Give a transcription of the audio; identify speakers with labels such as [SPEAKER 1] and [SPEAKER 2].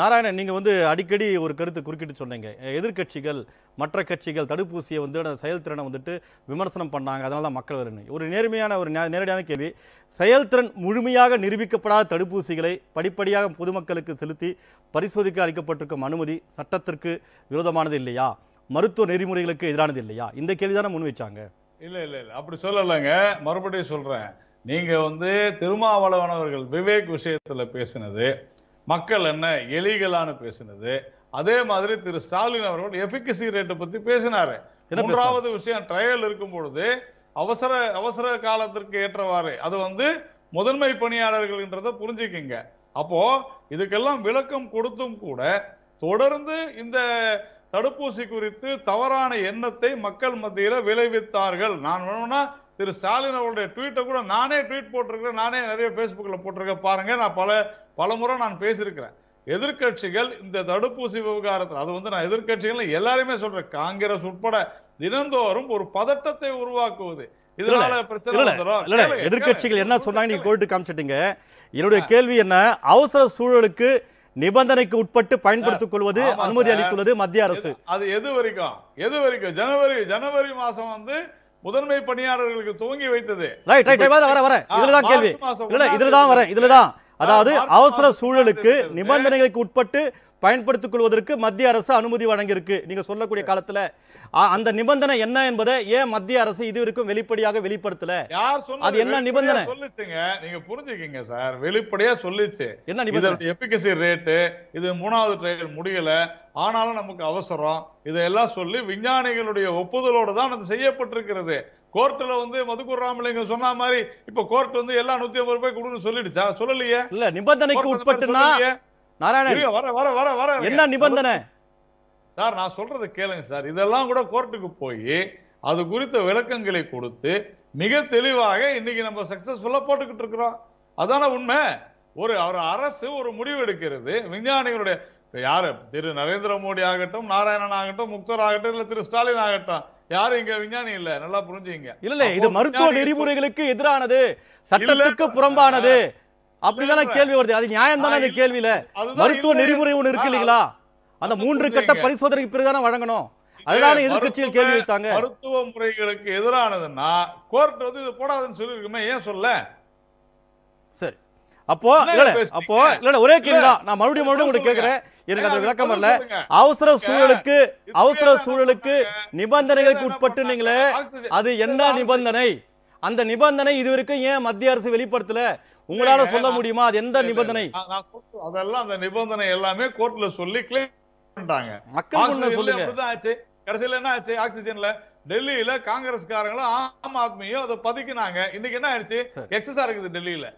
[SPEAKER 1] நாராயணன் நீங்கள் வந்து அடிக்கடி ஒரு கருத்து குறுக்கிட்டு சொன்னீங்க எதிர்கட்சிகள் மற்ற கட்சிகள் தடுப்பூசியை வந்து செயல்திறனை வந்துட்டு விமர்சனம் பண்ணாங்க அதனால தான் மக்கள் வரணும் ஒரு நேர்மையான ஒரு நேரடியான கேள்வி செயல்திறன் முழுமையாக நிரூபிக்கப்படாத தடுப்பூசிகளை படிப்படியாக பொதுமக்களுக்கு செலுத்தி பரிசோதிக்க அளிக்கப்பட்டிருக்கும் அனுமதி சட்டத்திற்கு விரோதமானது இல்லையா மருத்துவ நெறிமுறைகளுக்கு எதிரானது இல்லையா இந்த கேள்வி தானே முன் வச்சாங்க
[SPEAKER 2] இல்லை இல்லை இல்லை அப்படி சொல்லலைங்க மறுபடியும் சொல்கிறேன் நீங்கள் வந்து திருமாவளவனவர்கள் விவேக் விஷயத்தில் பேசினது மக்கள் என்ன எலிகளான்னு பேசினது அதே மாதிரி திரு ஸ்டாலின் அவர்கள் எஃபிகசி ரேட்டை பற்றி பேசினாரு மூன்றாவது விஷயம் ட்ரையல் இருக்கும் பொழுது அவசர அவசர காலத்திற்கு ஏற்றவாறு அது வந்து முதன்மை பணியாளர்கள்ன்றத புரிஞ்சுக்கிங்க அப்போ இதுக்கெல்லாம் விளக்கம் கொடுத்தும் கூட தொடர்ந்து இந்த தடுப்பூசி குறித்து தவறான எண்ணத்தை மக்கள் மத்தியில் விளைவித்தார்கள் நான் வேணும்னா திரு ஸ்டாலின் அவருடைய ட்வீட்டை கூட நானே ட்வீட் போட்டிருக்கிறேன் நானே நிறைய ஃபேஸ்புக்கில் போட்டிருக்கேன் பாருங்கள் நான் பல பல முறை நான் பேசியிருக்கிறேன் எதிர்கட்சிகள் இந்த தடுப்பூசி விவகாரத்தில் அது வந்து நான் எதிர்கட்சிகள் எல்லாருமே சொல்றேன் காங்கிரஸ் உட்பட தினந்தோறும் ஒரு பதட்டத்தை உருவாக்குவது இதனால பிரச்சனை எதிர்கட்சிகள்
[SPEAKER 1] என்ன சொன்னாங்க நீங்க காமிச்சிட்டீங்க என்னுடைய கேள்வி என்ன அவசர சூழலுக்கு நிபந்தனைக்கு உட்பட்டு பயன்படுத்திக் கொள்வது அனுமதி அளித்துள்ளது மத்திய அரசு
[SPEAKER 2] அது எது வரைக்கும் எது வரைக்கும் ஜனவரி ஜனவரி மாசம் வந்து முதன்மை பணியாளர்களுக்கு துவங்கி வைத்தது ரைட் ரைட் வர வர வர இதுல தான் கேள்வி இல்ல இதுல தான் வரேன் இதுல தான்
[SPEAKER 1] அதாவது அவசர சூழலுக்கு நிபந்தனைகளுக்கு உட்பட்டு பயன்படுத்திக் கொள்வதற்கு மத்திய அரசு அனுமதி வழங்கியிருக்கு நீங்க சொல்லக்கூடிய காலத்துல அந்த நிபந்தனை என்ன என்பதை ஏன் மத்திய அரசு இது வரைக்கும் வெளிப்படையாக வெளிப்படுத்தல அது என்ன நிபந்தனை
[SPEAKER 2] சொல்லிச்சுங்க நீங்க புரிஞ்சுக்கீங்க சார் வெளிப்படையா சொல்லிச்சு என்ன நிபந்தனை எபிகசி ரேட்டு இது மூணாவது ட்ரையல் முடியல ஆனாலும் நமக்கு அவசரம் இதையெல்லாம் சொல்லி விஞ்ஞானிகளுடைய ஒப்புதலோடு தான் அது செய்யப்பட்டிருக்கிறது கோர்ட்ல வந்து மதுக்கூர் ராமலிங்க சொன்ன மாதிரி இப்ப கோர்ட் வந்து எல்லா நூத்தி ஐம்பது ரூபாய் கொடுன்னு சொல்லிடுச்சா சொல்லலையே இல்ல நிபந்தனைக்கு உட்பட்டுனா நாராயணன் வர வர வர வர என்ன நிபந்தனை சார் நான் சொல்றதை கேளுங்க சார் இதெல்லாம் கூட கோர்ட்டுக்கு போய் அது குறித்த விளக்கங்களை கொடுத்து மிக தெளிவாக இன்னைக்கு நம்ம சக்சஸ்ஃபுல்லா போட்டுக்கிட்டு இருக்கிறோம் அதான உண்மை ஒரு அவர் அரசு ஒரு முடிவு எடுக்கிறது விஞ்ஞானிகளுடைய யாரு திரு நரேந்திர மோடி ஆகட்டும் நாராயணன் ஆகட்டும் முக்தர் ஆகட்டும் இல்ல திரு ஸ்டாலின் ஆகட்டும் யாரும் இங்க விஞ்ஞானி இல்ல நல்லா புரிஞ்சுங்க
[SPEAKER 1] இல்ல இல்ல இது மருத்துவ நெறிமுறைகளுக்கு எதிரானது சட்டத்துக்கு புறம்பானது அப்படிதான கேள்வி வருது அது நியாயம் தானே அந்த கேள்வியில மருத்துவ நெறிமுறை ஒண்ணு இருக்கு இல்லைங்களா அந்த மூன்று கட்ட பரிசோதனைக்கு பிறகுதானே வழங்கணும் அதுதான் எதிர்கட்சிகள் கேள்வி வைத்தாங்க
[SPEAKER 2] மருத்துவ முறைகளுக்கு எதிரானதுன்னா கோர்ட் வந்து இது போடாதுன்னு சொல்லியிருக்குமே ஏன் சொல்ல
[SPEAKER 1] சரி அப்போ இல்ல அப்போ இல்ல ஒரே கேள்வி தான் நான் மறுபடியும் மறுபடியும் உங்களுக்கு கேக்குறேன் எனக்கு அது விளக்கம் வரல அவசர சூழலுக்கு அவசர சூழலுக்கு நிபந்தனைகளுக்கு உட்பட்டு நீங்களே அது என்ன நிபந்தனை அந்த நிபந்தனை இதுவரைக்கும் ஏன் மத்திய அரசு வெளிப்படுத்தல உங்களால சொல்ல முடியுமா அது எந்த நிபந்தனை
[SPEAKER 2] அதெல்லாம் அந்த நிபந்தனை எல்லாமே கோர்ட்ல சொல்லி கிளைம் பண்ணிட்டாங்க மக்கள் முன்ன சொல்லுங்க ஆச்சு கடைசியில என்ன ஆச்சு ஆக்சிஜன்ல டெல்லியில காங்கிரஸ்காரங்களும் ஆம் ஆத்மியும் அதை பதிக்கினாங்க இன்னைக்கு என்ன ஆயிடுச்சு எக்ஸஸா இருக்குது டெல்லியில